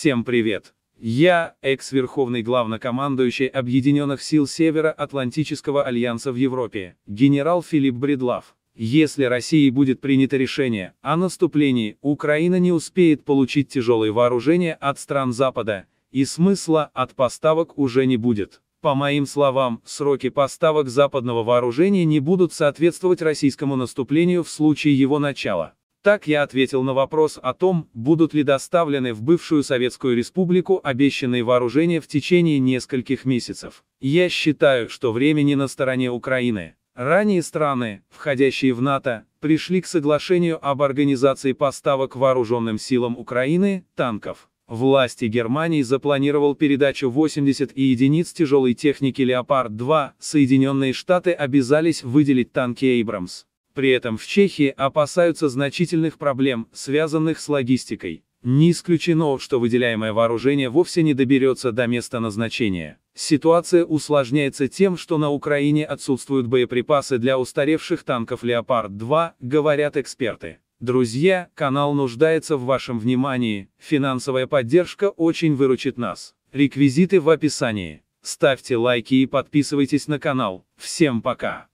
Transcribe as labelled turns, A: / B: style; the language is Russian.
A: Всем привет! Я, экс-верховный главнокомандующий Объединенных сил Северо-Атлантического альянса в Европе, генерал Филипп Бредлав. Если России будет принято решение о наступлении, Украина не успеет получить тяжелые вооружения от стран Запада, и смысла от поставок уже не будет. По моим словам, сроки поставок западного вооружения не будут соответствовать российскому наступлению в случае его начала. Так я ответил на вопрос о том, будут ли доставлены в бывшую Советскую Республику обещанные вооружения в течение нескольких месяцев. Я считаю, что время не на стороне Украины. Ранее страны, входящие в НАТО, пришли к соглашению об организации поставок вооруженным силам Украины танков. Власти Германии запланировал передачу 80 и единиц тяжелой техники «Леопард-2», Соединенные Штаты обязались выделить танки «Эйбрамс». При этом в Чехии опасаются значительных проблем, связанных с логистикой. Не исключено, что выделяемое вооружение вовсе не доберется до места назначения. Ситуация усложняется тем, что на Украине отсутствуют боеприпасы для устаревших танков «Леопард-2», говорят эксперты. Друзья, канал нуждается в вашем внимании, финансовая поддержка очень выручит нас. Реквизиты в описании. Ставьте лайки и подписывайтесь на канал. Всем пока!